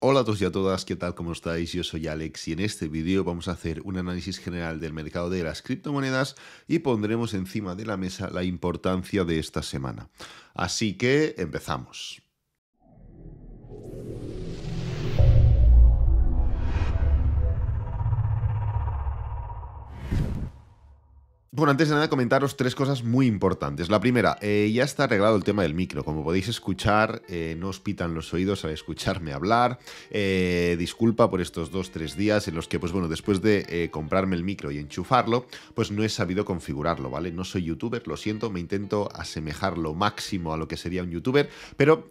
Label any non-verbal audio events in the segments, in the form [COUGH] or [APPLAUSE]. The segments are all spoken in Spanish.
Hola a todos y a todas, ¿qué tal? ¿Cómo estáis? Yo soy Alex y en este vídeo vamos a hacer un análisis general del mercado de las criptomonedas y pondremos encima de la mesa la importancia de esta semana. Así que empezamos. Bueno, antes de nada comentaros tres cosas muy importantes. La primera, eh, ya está arreglado el tema del micro. Como podéis escuchar, eh, no os pitan los oídos al escucharme hablar. Eh, disculpa por estos dos, tres días en los que, pues bueno, después de comprarme el micro y enchufarlo, pues no he sabido configurarlo, ¿vale? No soy youtuber, lo siento, me intento asemejar lo máximo a lo que sería un youtuber, pero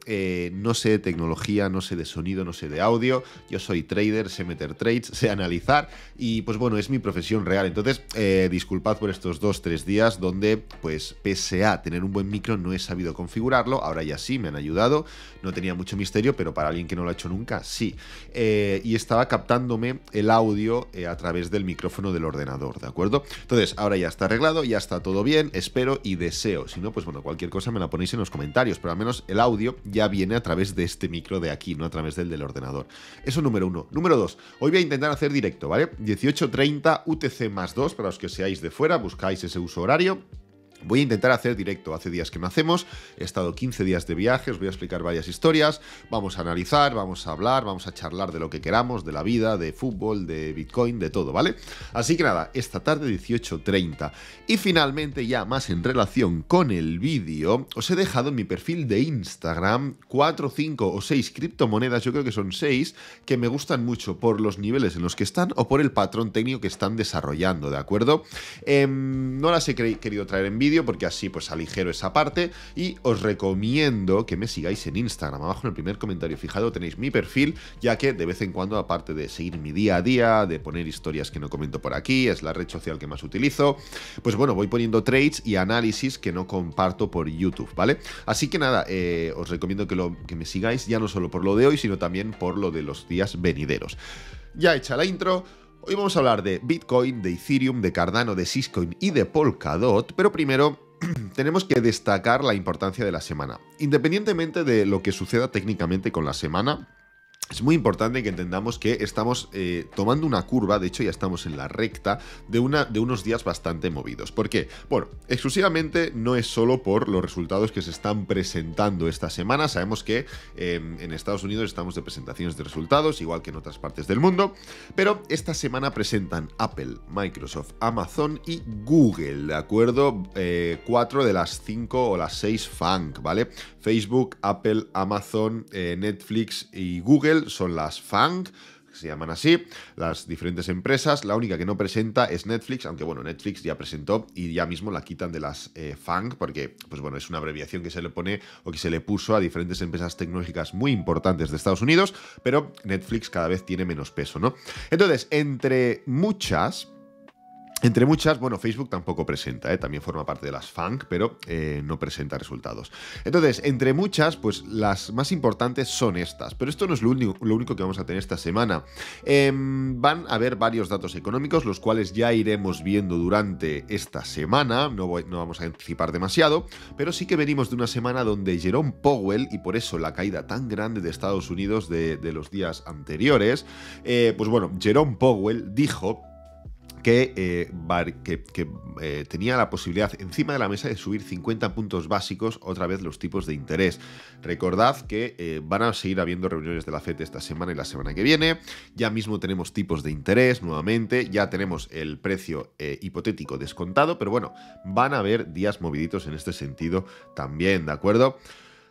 no sé de tecnología, no sé de sonido, no sé de audio. Yo soy trader, sé meter trades, [LAUGHS] sé analizar y pues bueno, es mi profesión real. Entonces, disculpad por estos dos, tres días donde, pues, pese a tener un buen micro, no he sabido configurarlo. Ahora ya sí, me han ayudado. No tenía mucho misterio, pero para alguien que no lo ha hecho nunca, sí. Eh, y estaba captándome el audio eh, a través del micrófono del ordenador, ¿de acuerdo? Entonces, ahora ya está arreglado, ya está todo bien, espero y deseo. Si no, pues bueno, cualquier cosa me la ponéis en los comentarios, pero al menos el audio ya viene a través de este micro de aquí, no a través del del ordenador. Eso número uno. Número dos, hoy voy a intentar hacer directo, ¿vale? 18.30 UTC más 2, para los que seáis de fuera, buscar buscáis ese uso horario Voy a intentar hacer directo, hace días que no hacemos, he estado 15 días de viaje, os voy a explicar varias historias, vamos a analizar, vamos a hablar, vamos a charlar de lo que queramos, de la vida, de fútbol, de Bitcoin, de todo, ¿vale? Así que nada, esta tarde 18.30. Y finalmente ya más en relación con el vídeo, os he dejado en mi perfil de Instagram 4, 5 o 6 criptomonedas, yo creo que son 6, que me gustan mucho por los niveles en los que están o por el patrón técnico que están desarrollando, ¿de acuerdo? Em, no las he querido traer en vídeo porque así pues aligero esa parte y os recomiendo que me sigáis en Instagram. Abajo en el primer comentario fijado tenéis mi perfil, ya que de vez en cuando, aparte de seguir mi día a día, de poner historias que no comento por aquí, es la red social que más utilizo, pues bueno, voy poniendo trades y análisis que no comparto por YouTube, ¿vale? Así que nada, eh, os recomiendo que, lo, que me sigáis ya no solo por lo de hoy, sino también por lo de los días venideros. Ya hecha la intro, Hoy vamos a hablar de Bitcoin, de Ethereum, de Cardano, de Syscoin y de Polkadot, pero primero [CLEARS THROAT] tenemos que destacar la importancia de la semana. Independientemente de lo que suceda técnicamente con la semana, es muy importante que entendamos que estamos eh, tomando una curva, de hecho ya estamos en la recta, de, una, de unos días bastante movidos. ¿Por qué? Bueno, exclusivamente no es solo por los resultados que se están presentando esta semana. Sabemos que em, en Estados Unidos estamos de presentaciones de resultados, igual que en otras partes del mundo, pero esta semana presentan Apple, Microsoft, Amazon y Google, ¿de acuerdo? Eh, cuatro de las cinco o las seis funk, ¿vale? Facebook, Apple, Amazon, eh, Netflix y Google son las FANG, se llaman así, las diferentes empresas. La única que no presenta es Netflix, aunque bueno, Netflix ya presentó y ya mismo la quitan de las eh, FANG, porque, pues bueno, es una abreviación que se le pone o que se le puso a diferentes empresas tecnológicas muy importantes de Estados Unidos, pero Netflix cada vez tiene menos peso, ¿no? Entonces, entre muchas entre muchas, bueno, Facebook tampoco presenta, ¿eh? también forma parte de las funk, pero eh, no presenta resultados. Entonces, entre muchas, pues las más importantes son estas, pero esto no es lo, lo único que vamos a tener esta semana. Em, van a haber varios datos económicos, los cuales ya iremos viendo durante esta semana, no, no vamos a anticipar demasiado, pero sí que venimos de una semana donde Jerome Powell, y por eso la caída tan grande de Estados Unidos de, de los días anteriores, eh, pues bueno, Jerome Powell dijo que, eh, eh, tenía la posibilidad encima de la mesa de subir 50 puntos básicos otra vez los tipos de interés. Recordad que eh, van a seguir habiendo reuniones de la FED esta semana y la semana que viene. Ya mismo tenemos tipos de interés nuevamente, ya tenemos el precio hipotético descontado, pero bueno, van a haber días moviditos en este sentido también, ¿de acuerdo?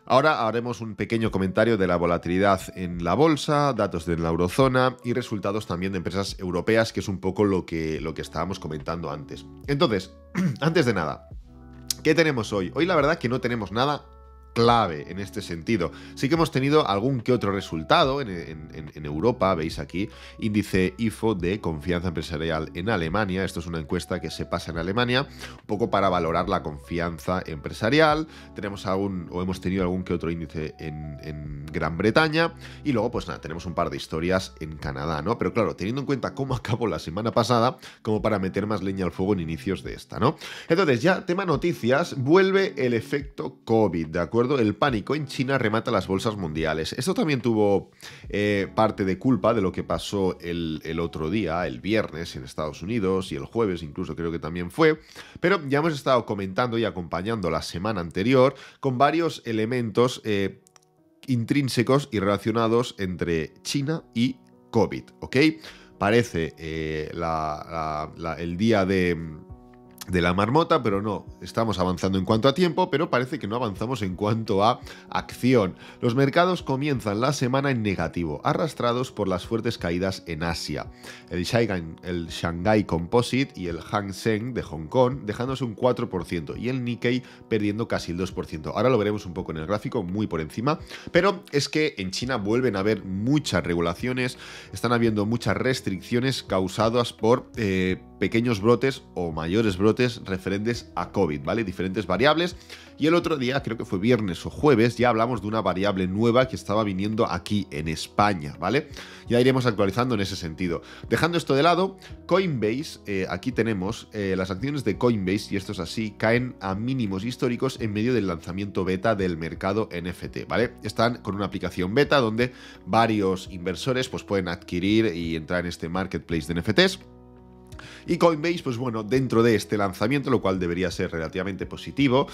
Ahora haremos un pequeño comentario de la volatilidad en la bolsa, datos de la eurozona y resultados también de empresas europeas, que es un poco lo que, lo que estábamos comentando antes. Entonces, [CLEARS THROAT] antes de nada, ¿qué tenemos hoy? Hoy la verdad que no tenemos nada clave en este sentido. Sí que hemos tenido algún que otro resultado en, Europa, veis aquí, índice IFO de confianza empresarial en Alemania. Esto es una encuesta que se pasa en Alemania, un poco para valorar la confianza empresarial. Tenemos algún, o hemos tenido algún que otro índice en Gran Bretaña. Y luego, pues nada, tenemos un par de historias en Canadá, ¿no? Pero claro, teniendo en cuenta cómo acabó la semana pasada, como para meter más leña al fuego en inicios de esta, ¿no? Entonces, ya tema noticias, vuelve el efecto COVID, ¿de acuerdo? el pánico en China remata las bolsas mundiales. Esto también tuvo eh, parte de culpa de lo que pasó el, otro día, el viernes en Estados Unidos y el jueves incluso creo que también fue, pero ya hemos estado comentando y acompañando la semana anterior con varios elementos eh, intrínsecos y relacionados entre China y COVID, Parece eh, el día de de la marmota, pero no, estamos avanzando en cuanto a tiempo, pero parece que no avanzamos en cuanto a acción. Los mercados comienzan la semana en negativo, arrastrados por las fuertes caídas en Asia. El Shanghai, el Shanghai Composite y el Hang Seng de Hong Kong dejándose un 4% y el Nikkei perdiendo casi el 2%. Ahora lo veremos un poco en el gráfico, muy por encima, pero es que en China vuelven a haber muchas regulaciones, están habiendo muchas restricciones causadas por... Eh, pequeños brotes o mayores brotes referentes a COVID, ¿vale? Diferentes variables. Y el otro día, creo que fue viernes o jueves, ya hablamos de una variable nueva que estaba viniendo aquí en España, ¿vale? Ya iremos actualizando en ese sentido. Dejando esto de lado, Coinbase, eh, aquí tenemos eh, las acciones de Coinbase, y esto es así, caen a mínimos históricos en medio del lanzamiento beta del mercado NFT, ¿vale? Están con una aplicación beta donde varios inversores pues, pueden adquirir y entrar en este marketplace de NFTs. Y Coinbase, pues bueno, dentro de este lanzamiento, lo cual debería ser relativamente positivo,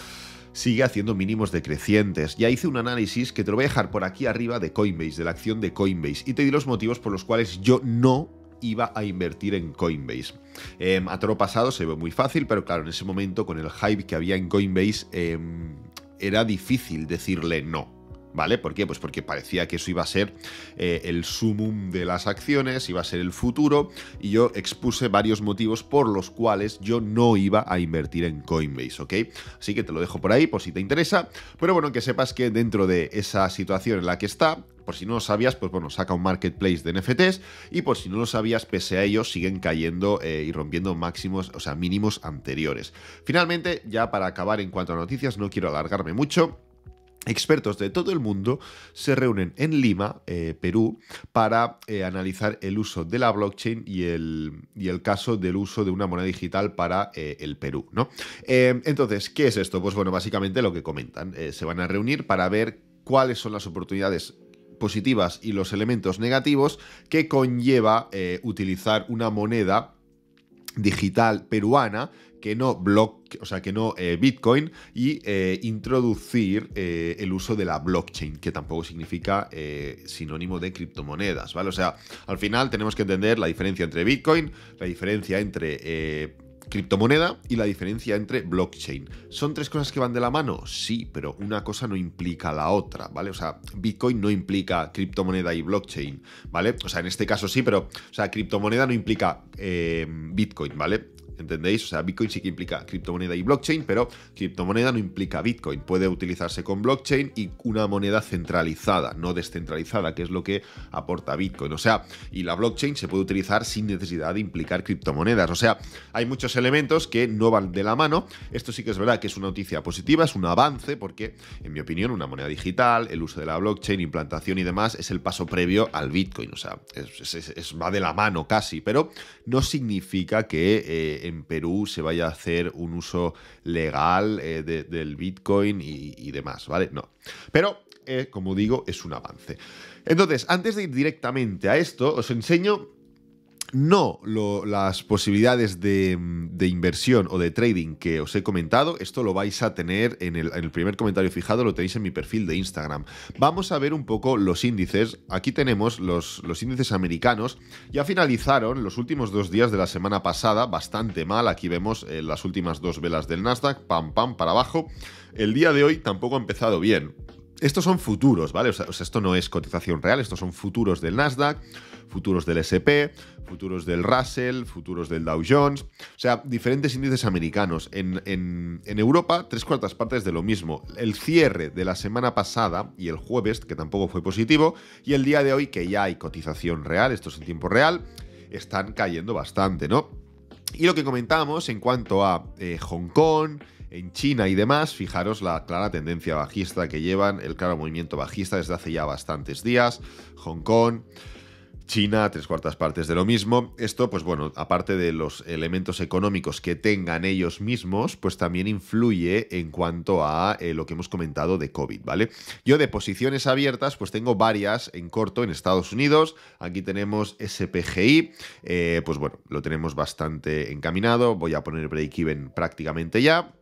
sigue haciendo mínimos decrecientes. Ya hice un análisis que te lo voy a dejar por aquí arriba de Coinbase, de la acción de Coinbase, y te di los motivos por los cuales yo no iba a invertir en Coinbase. Em, a toro pasado se ve muy fácil, pero claro, en ese momento con el hype que había en Coinbase em, era difícil decirle no. ¿Vale? ¿Por qué? Pues porque parecía que eso iba a ser eh, el sumum de las acciones, iba a ser el futuro, y yo expuse varios motivos por los cuales yo no iba a invertir en Coinbase, ¿ok? Así que te lo dejo por ahí, por si te interesa, pero bueno, que sepas que dentro de esa situación en la que está, por si no lo sabías, pues bueno, saca un marketplace de NFTs y por si no lo sabías, pese a ello, siguen cayendo eh, y rompiendo máximos, o sea, mínimos anteriores. Finalmente, ya para acabar en cuanto a noticias, no quiero alargarme mucho. Expertos de todo el mundo se reúnen en Lima, eh, Perú, para eh, analizar el uso de la blockchain y el, y el, caso del uso de una moneda digital para eh, el Perú. ¿no? entonces, ¿qué es esto? Pues bueno, básicamente lo que comentan. se van a reunir para ver cuáles son las oportunidades positivas y los elementos negativos que conlleva utilizar una moneda digital peruana que no block, o sea, que no eh, Bitcoin y eh, introducir eh, el uso de la blockchain, que tampoco significa sinónimo de criptomonedas, ¿vale? O sea, al final tenemos que entender la diferencia entre Bitcoin, la diferencia entre criptomoneda y la diferencia entre blockchain. ¿Son tres cosas que van de la mano? Sí, pero una cosa no implica la otra, ¿vale? O sea, Bitcoin no implica criptomoneda y blockchain, ¿vale? O sea, en este caso sí, pero, o sea, criptomoneda no implica eh, Bitcoin, ¿vale? ¿Entendéis? O sea, Bitcoin sí que implica criptomoneda y blockchain, pero criptomoneda no implica Bitcoin. Puede utilizarse con blockchain y una moneda centralizada, no descentralizada, que es lo que aporta Bitcoin. O sea, y la blockchain se puede utilizar sin necesidad de implicar criptomonedas. O sea, hay muchos elementos que no van de la mano. Esto sí que es verdad que es una noticia positiva, es un avance, porque, en mi opinión, una moneda digital, el uso de la blockchain, implantación y demás, es el paso previo al Bitcoin. O sea, es, va de la mano casi, pero no significa que... Eh, en Perú se vaya a hacer un uso legal eh, del Bitcoin y, demás, ¿vale? No. Pero eh, como digo, es un avance. Entonces, antes de ir directamente a esto, os enseño no las posibilidades de, inversión o de trading que os he comentado, esto lo vais a tener en el, primer comentario fijado, lo tenéis en mi perfil de Instagram. Vamos a ver un poco los índices. Aquí tenemos los, los índices americanos. Ya finalizaron los últimos dos días de la semana pasada, bastante mal. Aquí vemos eh, las últimas dos velas del Nasdaq, pam, pam, para abajo. El día de hoy tampoco ha empezado bien. Estos son futuros, ¿vale? O sea, esto no es cotización real, estos son futuros del Nasdaq futuros del SP, futuros del Russell, futuros del Dow Jones, o sea, diferentes índices americanos. En, Europa, tres cuartas partes de lo mismo. El cierre de la semana pasada y el jueves, que tampoco fue positivo, y el día de hoy, que ya hay cotización real, esto es en tiempo real, están cayendo bastante, ¿no? Y lo que comentamos en cuanto a eh, Hong Kong, en China y demás, fijaros la clara tendencia bajista que llevan, el claro movimiento bajista desde hace ya bastantes días. Hong Kong, China, tres cuartas partes de lo mismo. Esto, pues bueno, aparte de los elementos económicos que tengan ellos mismos, pues también influye en cuanto a eh, lo que hemos comentado de COVID, ¿vale? Yo de posiciones abiertas, pues tengo varias en corto en Estados Unidos. Aquí tenemos SPGI, eh, pues bueno, lo tenemos bastante encaminado. Voy a poner break-even prácticamente ya.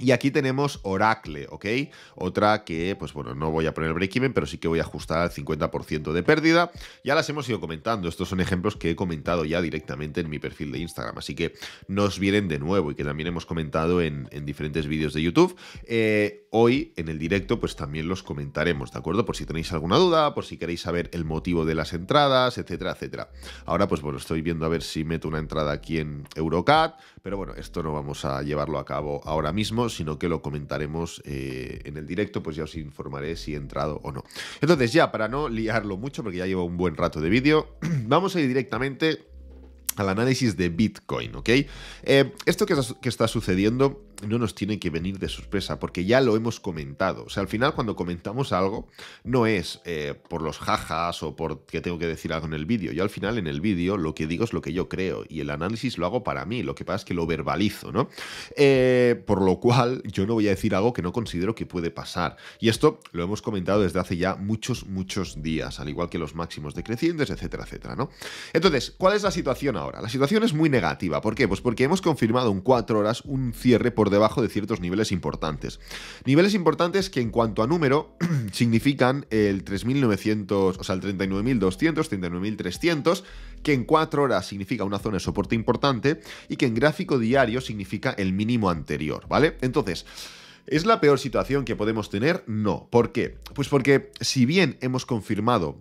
Y aquí tenemos Oracle, ¿ok? Otra que, pues bueno, no voy a poner break-even, pero sí que voy a ajustar al 50% de pérdida. Ya las hemos ido comentando, estos son ejemplos que he comentado ya directamente en mi perfil de Instagram, así que nos vienen de nuevo y que también hemos comentado en, diferentes vídeos de YouTube. Eh, hoy en el directo, pues también los comentaremos, ¿de acuerdo? Por si tenéis alguna duda, por si queréis saber el motivo de las entradas, etcétera, etcétera. Ahora, pues bueno, estoy viendo a ver si meto una entrada aquí en Eurocat, pero bueno, esto no vamos a llevarlo a cabo ahora mismo sino que lo comentaremos eh, en el directo, pues ya os informaré si he entrado o no. Entonces ya, para no liarlo mucho, porque ya llevo un buen rato de vídeo, [CLEARS THROAT] vamos a ir directamente al análisis de Bitcoin, ¿ok? Eh, esto que está sucediendo no nos tiene que venir de sorpresa, porque ya lo hemos comentado. O sea, al final cuando comentamos algo, no es eh, por los jajas o por que tengo que decir algo en el vídeo. Yo al final en el vídeo lo que digo es lo que yo creo y el análisis lo hago para mí. Lo que pasa es que lo verbalizo, ¿no? Eh, por lo cual yo no voy a decir algo que no considero que puede pasar. Y esto lo hemos comentado desde hace ya muchos, muchos días, al igual que los máximos decrecientes, etcétera, etcétera, ¿no? Entonces, ¿cuál es la situación ahora? La situación es muy negativa. ¿Por qué? Pues porque hemos confirmado en cuatro horas un cierre por debajo de ciertos niveles importantes. Niveles importantes que en cuanto a número [CLEARS THROAT] significan el 3.900, o sea, el 39.200, 39.300, que en 4 horas significa una zona de soporte importante y que en gráfico diario significa el mínimo anterior, ¿vale? Entonces... ¿Es la peor situación que podemos tener? No. ¿Por qué? Pues porque si bien hemos confirmado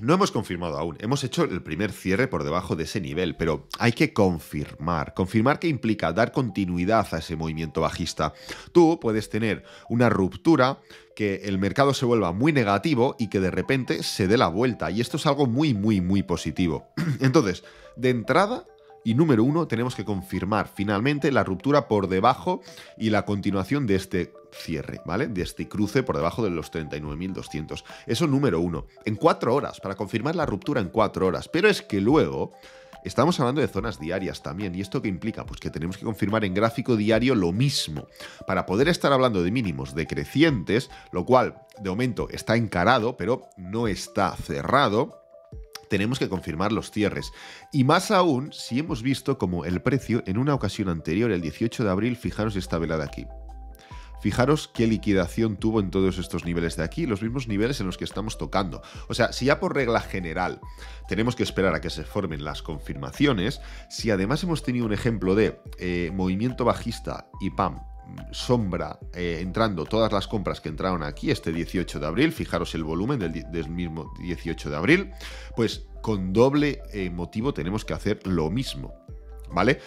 no hemos confirmado aún, hemos hecho el primer cierre por debajo de ese nivel, pero hay que confirmar. Confirmar que implica dar continuidad a ese movimiento bajista. Tú puedes tener una ruptura que el mercado se vuelva muy negativo y que de repente se dé la vuelta. Y esto es algo muy, muy, muy positivo. [CLEARS THROAT] Entonces, de entrada, y número uno, tenemos que confirmar finalmente la ruptura por debajo y la continuación de este cierre, ¿vale? De este cruce por debajo de los 39.200. Eso número uno. En cuatro horas, para confirmar la ruptura en cuatro horas. Pero es que luego... Estamos hablando de zonas diarias también, ¿y esto qué implica? Pues que tenemos que confirmar en gráfico diario lo mismo, para poder estar hablando de mínimos decrecientes, lo cual de momento está encarado, pero no está cerrado, tenemos que confirmar los cierres. Y más aún si hemos visto como el precio en una ocasión anterior, el 18 de abril, fijaros esta velada aquí, Fijaros qué liquidación tuvo en todos estos niveles de aquí, los mismos niveles en los que estamos tocando. O sea, si ya por regla general tenemos que esperar a que se formen las confirmaciones, si además hemos tenido un ejemplo de eh, movimiento bajista y pam, sombra eh, entrando todas las compras que entraron aquí este 18 de abril, fijaros el volumen del, mismo 18 de abril, pues con doble eh, motivo tenemos que hacer lo mismo. ¿Vale?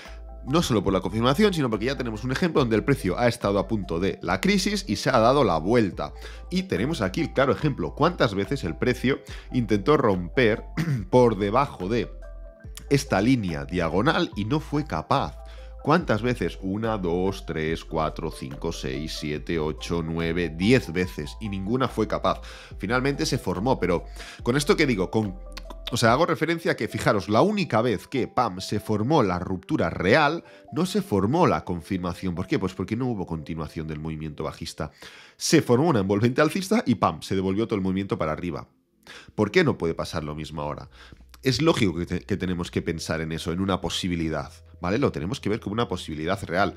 no solo por la confirmación, sino porque ya tenemos un ejemplo donde el precio ha estado a punto de la crisis y se ha dado la vuelta. Y tenemos aquí el claro ejemplo, cuántas veces el precio intentó romper [CLEARS THROAT] por debajo de esta línea diagonal y no fue capaz. ¿Cuántas veces? Una, dos, tres, cuatro, cinco, seis, siete, ocho, nueve, diez veces y ninguna fue capaz. Finalmente se formó, pero con esto que digo, con o sea, hago referencia a que, fijaros, la única vez que, pam, se formó la ruptura real, no se formó la confirmación. ¿Por qué? Pues porque no hubo continuación del movimiento bajista. Se formó una envolvente alcista y, pam, se devolvió todo el movimiento para arriba. ¿Por qué no puede pasar lo mismo ahora? Es lógico que, que tenemos que pensar en eso, en una posibilidad. ¿Vale? Lo tenemos que ver como una posibilidad real.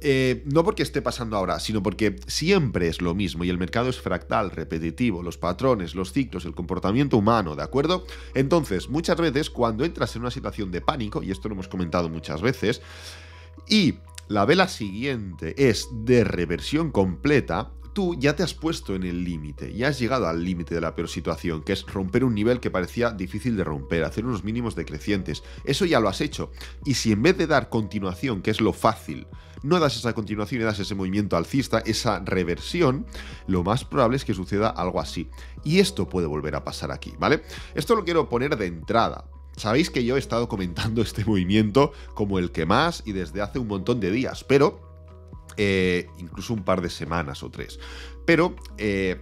Eh, no porque esté pasando ahora, sino porque siempre es lo mismo y el mercado es fractal, repetitivo, los patrones, los ciclos, el comportamiento humano, ¿de acuerdo? Entonces, muchas veces cuando entras en una situación de pánico, y esto lo hemos comentado muchas veces, y la vela siguiente es de reversión completa, tú ya te has puesto en el límite, ya has llegado al límite de la peor situación, que es romper un nivel que parecía difícil de romper, hacer unos mínimos decrecientes. Eso ya lo has hecho. Y si en vez de dar continuación, que es lo fácil, no das esa continuación y das ese movimiento alcista, esa reversión, lo más probable es que suceda algo así. Y esto puede volver a pasar aquí, ¿vale? Esto lo quiero poner de entrada, Sabéis que yo he estado comentando [LAUGHS] este movimiento como el que más y desde hace un montón de días, pero eh, incluso un par de semanas o tres. Pero eh,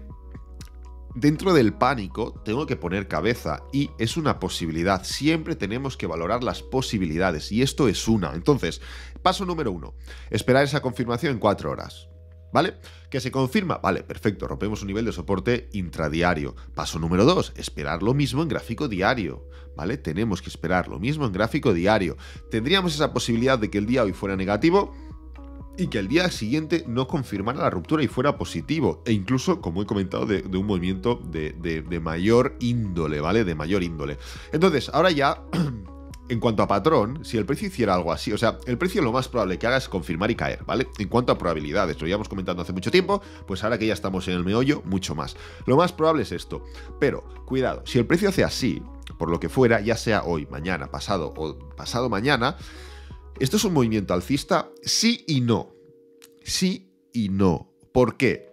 dentro del pánico tengo que poner cabeza y es una posibilidad. Siempre tenemos que valorar las posibilidades y esto es una. Entonces, paso número uno, esperar esa confirmación en cuatro horas. ¿Vale? Que se confirma. Vale, perfecto. Rompemos un nivel de soporte intradiario. Paso número dos... Esperar lo mismo en gráfico diario. ¿Vale? Tenemos que esperar lo mismo en gráfico diario. ¿Tendríamos esa posibilidad de que el día hoy fuera negativo? y que al día siguiente no confirmara la ruptura y fuera positivo. E incluso, como he comentado, de, un movimiento de, de mayor índole, ¿vale? De mayor índole. Entonces, ahora ya... [CLEARS THROAT] En cuanto a patrón, si el precio hiciera algo así, o sea, el precio lo más probable que haga es confirmar y caer, ¿vale? En cuanto a probabilidades, lo llevamos comentando hace mucho tiempo, pues ahora que ya estamos en el meollo, mucho más. Lo más probable es esto. Pero, cuidado, si el precio hace así, por lo que fuera, ya sea hoy, mañana, pasado o pasado mañana, esto es un movimiento alcista, sí y no. Sí y no. ¿Por qué?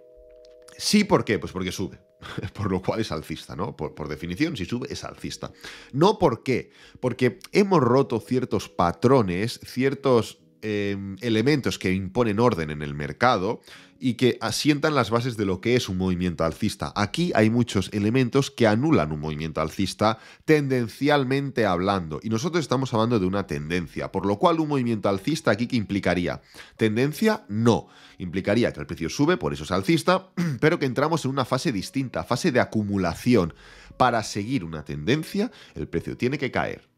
Sí, ¿por qué? Pues porque sube. [LAUGHS] Por lo cual es alcista, ¿no? Por, definición, si sube, es alcista. No, ¿por qué? Porque hemos roto ciertos patrones, ciertos Em, elementos que imponen orden en el mercado y que asientan las bases de lo que es un movimiento alcista. Aquí hay muchos elementos que anulan un movimiento alcista tendencialmente hablando. Y nosotros estamos hablando de una tendencia, por lo cual un movimiento alcista aquí que implicaría tendencia no. Implicaría que el precio sube, por eso es alcista, [CLEARS THROAT] pero que entramos en una fase distinta, fase de acumulación. Para seguir una tendencia, el precio tiene que caer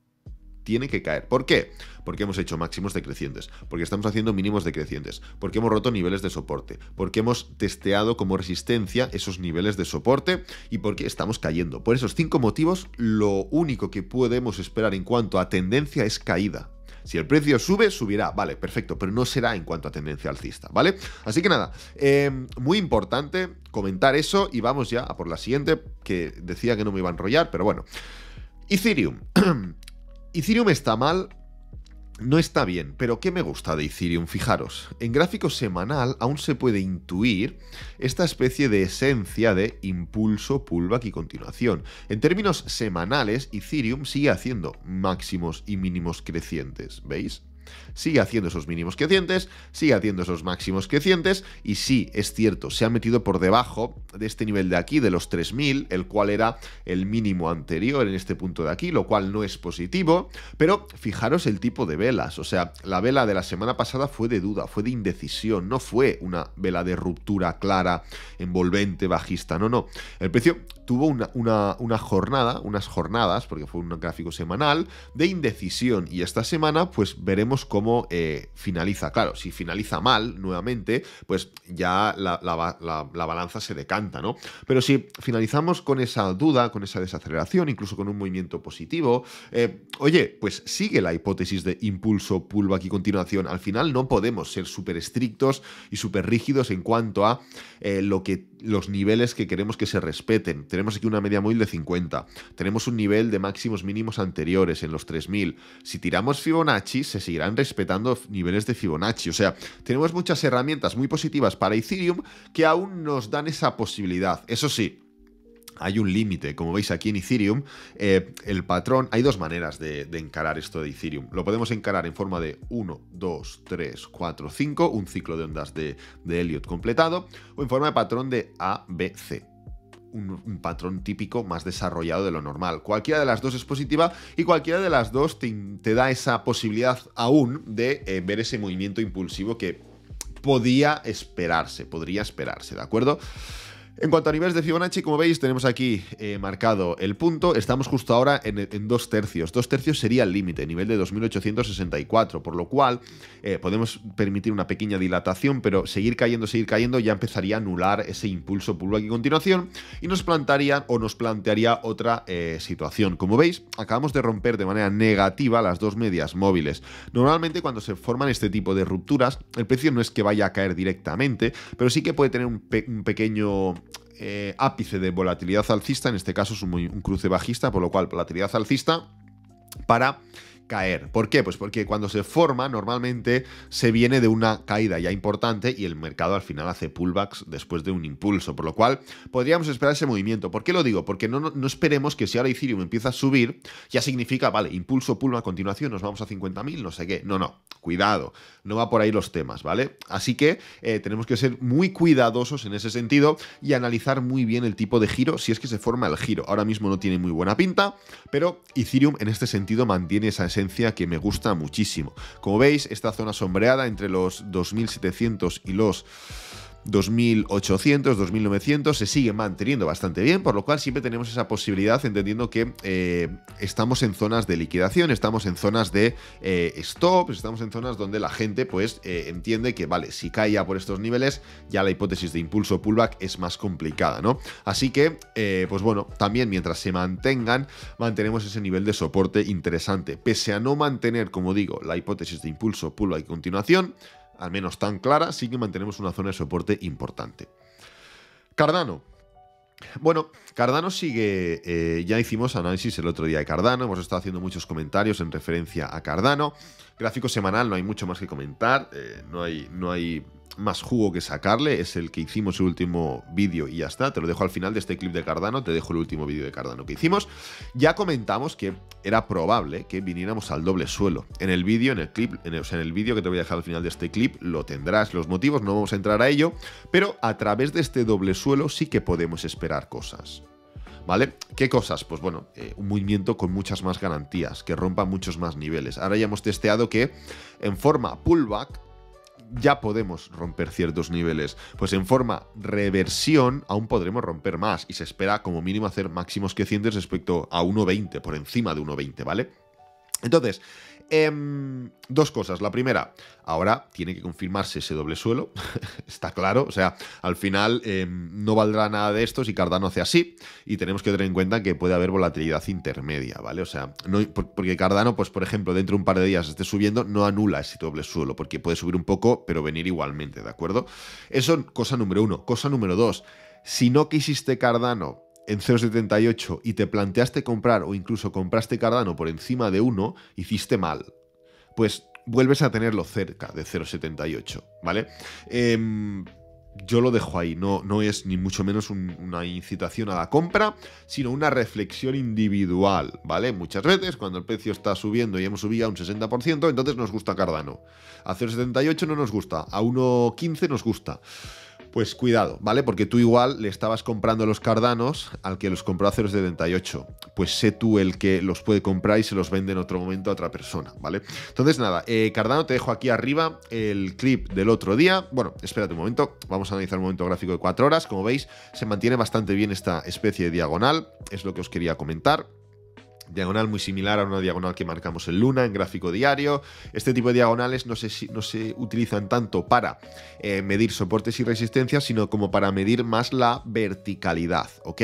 tiene que caer. ¿Por qué? Porque hemos hecho máximos decrecientes, porque estamos haciendo mínimos decrecientes, porque hemos roto niveles de soporte, porque hemos testeado como resistencia esos niveles de soporte y porque estamos cayendo. Por esos cinco motivos, lo único que podemos esperar en cuanto a tendencia es caída. Si el precio sube, subirá, vale, perfecto, pero no será en cuanto a tendencia alcista, ¿vale? Así que nada, eh, muy importante comentar eso y vamos ya a por la siguiente, que decía que no me iba a enrollar, pero bueno. Ethereum. [CLEARS THROAT] Ethereum está mal, no está bien, pero ¿qué me gusta de Ethereum? Fijaros, en gráfico semanal aún se puede intuir esta especie de esencia de impulso, pullback y continuación. En términos semanales, Ethereum sigue haciendo máximos y mínimos crecientes, ¿veis? Sigue haciendo esos mínimos crecientes, sigue haciendo esos máximos crecientes y sí, es cierto, se ha metido por debajo de este nivel de aquí, de los 3.000, el cual era el mínimo anterior en este punto de aquí, lo cual no es positivo, pero fijaros el tipo de velas, o sea, la vela de la semana pasada fue de duda, fue de indecisión, no fue una vela de ruptura clara, envolvente, bajista, no, no, el precio tuvo una, una, una jornada, unas jornadas, porque fue un gráfico semanal, de indecisión y esta semana pues veremos cómo eh, finaliza. Claro, si finaliza mal nuevamente, pues ya la, balanza se decanta, ¿no? Pero si finalizamos con esa duda, con esa desaceleración, incluso con un movimiento positivo, eh, oye, pues sigue la hipótesis de impulso, pullback y continuación. Al final no podemos ser súper estrictos y súper rígidos en cuanto a eh, lo que los niveles que queremos que se respeten. Tenemos aquí una media móvil de 50. Tenemos un nivel de máximos mínimos anteriores en los 3000. Si tiramos Fibonacci, se seguirán respetando niveles de Fibonacci. O sea, tenemos muchas herramientas muy positivas para Ethereum que aún nos dan esa posibilidad. Eso sí, hay un límite. Como veis aquí en Ethereum, eh, el patrón, hay dos maneras de, encarar esto de Ethereum. Lo podemos encarar en forma de 1, 2, 3, 4, 5, un ciclo de ondas de, Elliot completado, o en forma de patrón de A, B, C. Un, patrón típico más desarrollado de lo normal. Cualquiera de las dos es positiva y cualquiera de las dos te, da esa posibilidad aún de eh, ver ese movimiento impulsivo que podía esperarse, podría esperarse, ¿de acuerdo? En cuanto a niveles de Fibonacci, como veis, tenemos aquí eh, marcado el punto. Estamos justo ahora en, dos tercios. Dos tercios sería el límite, nivel de 2864, por lo cual eh, podemos permitir una pequeña dilatación, pero seguir cayendo, seguir cayendo, ya empezaría a anular ese impulso aquí a continuación y nos plantaría o nos plantearía otra eh, situación. Como veis, acabamos de romper de manera negativa las dos medias móviles. Normalmente, cuando se forman este tipo de rupturas, el precio no es que vaya a caer directamente, pero sí que puede tener un pequeño eh, ápice de volatilidad alcista, en este caso es un cruce bajista, por lo cual volatilidad alcista para caer. ¿Por qué? Pues porque cuando se forma normalmente se viene de una caída ya importante y el mercado al final hace pullbacks después de un impulso, por lo cual podríamos esperar ese movimiento. ¿Por qué lo digo? Porque no, esperemos que si ahora Ethereum empieza a subir, ya significa, vale, impulso, pullback, a continuación, nos vamos a 50.000, no sé qué. No, no, cuidado, no va por ahí los temas, ¿vale? Así que eh, tenemos que ser muy cuidadosos en ese sentido y analizar muy bien el tipo de giro, si es que se forma el giro. Ahora mismo no tiene muy buena pinta, pero Ethereum en este sentido mantiene esa que me gusta muchísimo. Como veis, esta zona sombreada entre los 2700 y los 2.800, 2.900, se sigue manteniendo bastante bien, por lo cual siempre tenemos esa posibilidad, entendiendo que eh, estamos en zonas de liquidación, estamos en zonas de eh, stop, estamos en zonas donde la gente pues eh, entiende que, vale, si cae por estos niveles, ya la hipótesis de impulso pullback es más complicada, ¿no? Así que, pues bueno, también mientras se mantengan, mantenemos ese nivel de soporte interesante. Pese a no mantener, como digo, la hipótesis de impulso pullback y continuación, al menos tan clara, sí que mantenemos una zona de soporte importante. Cardano. Bueno, Cardano sigue, eh, ya hicimos análisis el otro día de Cardano, hemos estado haciendo muchos comentarios en referencia a Cardano. Gráfico semanal, no hay mucho más que comentar, eh, no, hay, no hay más jugo que sacarle es el que hicimos el último vídeo y ya está. Te lo dejo al final de este clip de Cardano, te dejo el último vídeo de Cardano que hicimos. Ya comentamos que era probable que viniéramos al doble suelo. En el vídeo, en el clip, en el, vídeo que te voy a dejar al final de este clip, lo tendrás los motivos, no vamos a entrar a ello, pero a través de este doble suelo sí que podemos esperar cosas. ¿Vale? ¿Qué cosas? Pues bueno, eh, un movimiento con muchas más garantías, que rompa muchos más niveles. Ahora ya hemos testeado que en forma pullback ya podemos romper ciertos niveles, pues en forma reversión aún podremos romper más y se espera como mínimo hacer máximos crecientes respecto a 1.20, por encima de 1.20, ¿vale? Entonces, Em, dos cosas. La primera, ahora tiene que confirmarse ese doble suelo. [LAUGHS] Está claro. O sea, al final em, no valdrá nada de esto si Cardano hace así. Y tenemos que tener en cuenta que puede haber volatilidad intermedia, ¿vale? O sea, porque Cardano, pues por ejemplo, dentro de un par de días esté subiendo, no anula ese doble suelo, porque puede subir un poco, pero venir igualmente, ¿de acuerdo? Eso, cosa número uno. Cosa número dos. Si no quisiste Cardano en 0.78 y te planteaste comprar o incluso compraste Cardano por encima de 1, hiciste mal. Pues vuelves a tenerlo cerca de 0.78, ¿vale? Em, yo lo dejo ahí, no, no es ni mucho menos una incitación a la compra, sino una reflexión individual, ¿vale? Muchas veces cuando el precio está subiendo y hemos subido a un 60%, entonces nos gusta Cardano. A 0,78 no nos gusta, a 1,15 nos gusta. Pues cuidado, ¿vale? Porque tú igual le estabas comprando los cardanos al que los compró hace los 98. Pues sé tú el que los puede comprar y se los vende en otro momento a otra persona, ¿vale? Entonces nada, eh, Cardano te dejo aquí arriba el clip del otro día. Bueno, espérate un momento, vamos a analizar un momento gráfico de 4 horas. Como veis, se mantiene bastante bien esta especie de diagonal, es lo que os quería comentar diagonal muy similar a una diagonal que marcamos en Luna, en gráfico diario. Este tipo de diagonales no se, no se utilizan tanto para eh, medir soportes y resistencias, sino como para medir más la verticalidad, ¿ok?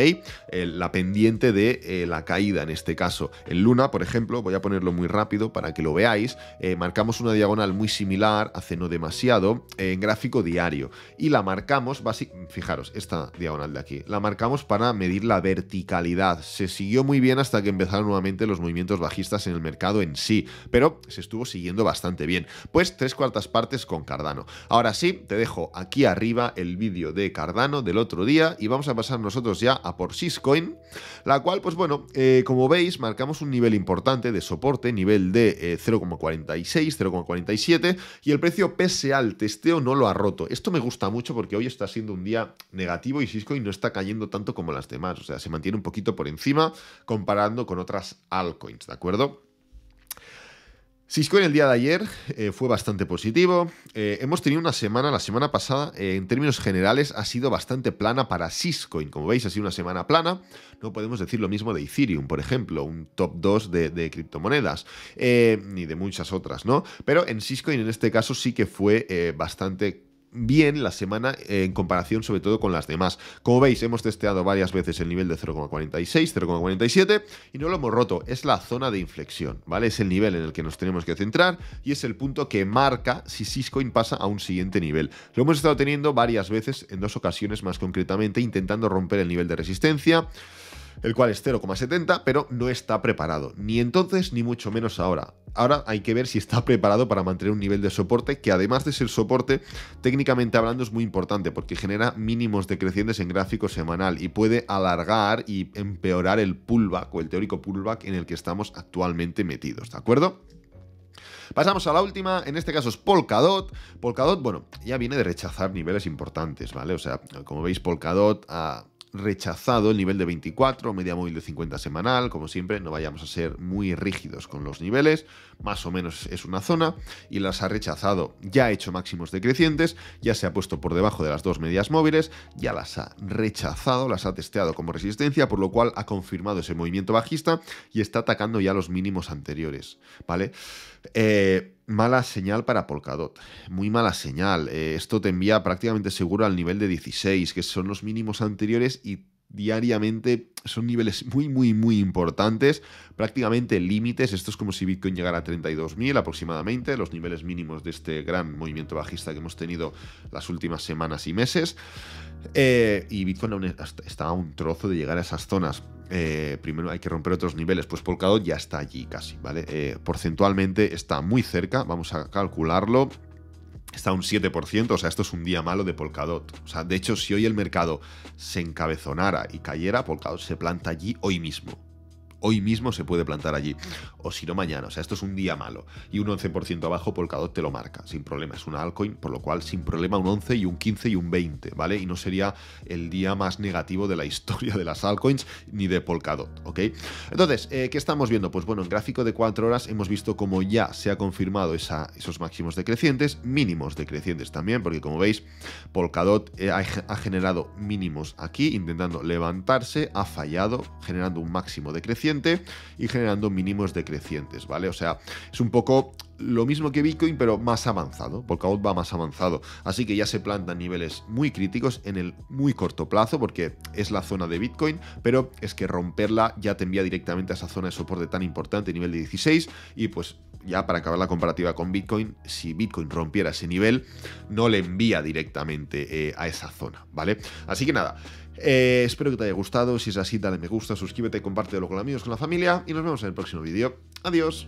la pendiente de eh, la caída en este caso. En Luna, por ejemplo, voy a ponerlo muy rápido para que lo veáis, eh, marcamos una diagonal muy similar, hace no demasiado, en gráfico diario. Y la marcamos, fijaros, esta diagonal de aquí, la marcamos para medir la verticalidad. Se siguió muy bien hasta que empezaron los movimientos bajistas en el mercado en sí, pero se estuvo siguiendo bastante bien. Pues tres cuartas partes con Cardano. Ahora sí, te dejo aquí arriba el vídeo de Cardano del otro día y vamos a pasar nosotros ya a por Syscoin, la cual, pues bueno, eh, como veis, marcamos un nivel importante de soporte, nivel de 0,46, eh, 0,47 y el precio pese al testeo no lo ha roto. Esto me gusta mucho porque hoy está siendo un día negativo y Syscoin no está cayendo tanto como las demás, o sea, se mantiene un poquito por encima comparando con otras Alcoins, altcoins, ¿de acuerdo? Cisco en el día de ayer eh, fue bastante positivo. Eh, hemos tenido una semana, la semana pasada, eh, en términos generales, ha sido bastante plana para Syscoin. Como veis, ha sido una semana plana. No podemos decir lo mismo de Ethereum, por ejemplo, un top 2 de, de criptomonedas, ni de muchas otras, ¿no? Pero en Syscoin, en este caso, sí que fue bastante bien la semana eh, en comparación sobre todo con las demás. Como veis, hemos testeado varias veces el nivel de 0,46, 0,47 y no lo hemos roto. Es la zona de inflexión, ¿vale? Es el nivel en el que nos tenemos que centrar y es el punto que marca si Syscoin pasa a un siguiente nivel. Lo hemos estado teniendo varias veces, en dos ocasiones más concretamente, intentando romper el nivel de resistencia el cual es 0,70, pero no está preparado, ni entonces ni mucho menos ahora. Ahora hay que ver si está [LAUGHS] preparado para mantener un nivel de soporte que además de ser soporte, técnicamente hablando es muy importante porque genera mínimos decrecientes en gráfico semanal y puede alargar y empeorar el pullback o el teórico pullback en el que estamos actualmente metidos, ¿de acuerdo? Pasamos a la última, en este caso es Polkadot. Polkadot, bueno, ya viene de rechazar niveles importantes, ¿vale? O sea, como veis, Polkadot a rechazado el nivel de 24, media móvil de 50 semanal, como siempre, no vayamos a ser muy rígidos con los niveles, más o menos es una zona, y las ha rechazado, ya ha hecho máximos decrecientes, ya se ha puesto por debajo de las dos medias móviles, ya las ha rechazado, las ha testeado como resistencia, por lo cual ha confirmado ese movimiento bajista y está atacando ya los mínimos anteriores, ¿vale? Eh, mala señal para Polkadot, muy mala señal. Eh, esto te envía prácticamente seguro al nivel de 16, que son los mínimos anteriores y diariamente son niveles muy, muy, muy importantes, prácticamente límites. Esto es como si Bitcoin llegara a 32.000 aproximadamente, los niveles mínimos de este gran movimiento bajista que hemos tenido las últimas semanas y meses. Eh, y Bitcoin aún está a un trozo de llegar a esas zonas. Eh, primero hay que romper otros niveles, pues Polkadot ya está allí casi, ¿vale? Eh, porcentualmente está muy cerca, vamos a calcularlo está un 7%, o sea, esto es un día malo de Polkadot. O sea, de hecho, si hoy el mercado se encabezonara y cayera, Polkadot se planta allí hoy mismo hoy mismo se puede plantar allí. O si no, mañana. O sea, esto es un día malo. Y un 11% abajo, Polkadot te lo marca, sin problema. Es una altcoin, por lo cual, sin problema, un 11 y un 15 y un 20, ¿vale? Y no sería el día más negativo de la [LAUGHS] historia de las altcoins ni de Polkadot, ¿ok? Entonces, eh, ¿qué estamos viendo? Pues bueno, en gráfico de 4 horas hemos visto como ya se ha confirmado esos máximos decrecientes, mínimos decrecientes también, porque como veis, Polkadot eh, ha generado mínimos aquí, intentando levantarse, ha fallado, generando un máximo decreciente y generando mínimos decrecientes, ¿vale? O sea, es un poco lo mismo que Bitcoin, pero más avanzado. porque va más avanzado. Así que ya se plantan niveles muy críticos en el muy corto plazo, porque es la zona de Bitcoin, pero es que romperla ya te envía directamente a esa zona de soporte tan importante, nivel de 16, y pues ya para acabar la comparativa con Bitcoin, si Bitcoin rompiera ese nivel, no le envía directamente eh, a esa zona, ¿vale? Así que nada, eh, espero que te haya gustado. Si es así, dale me gusta, suscríbete, compártelo con amigos, con la familia. Y nos vemos en el próximo vídeo. Adiós.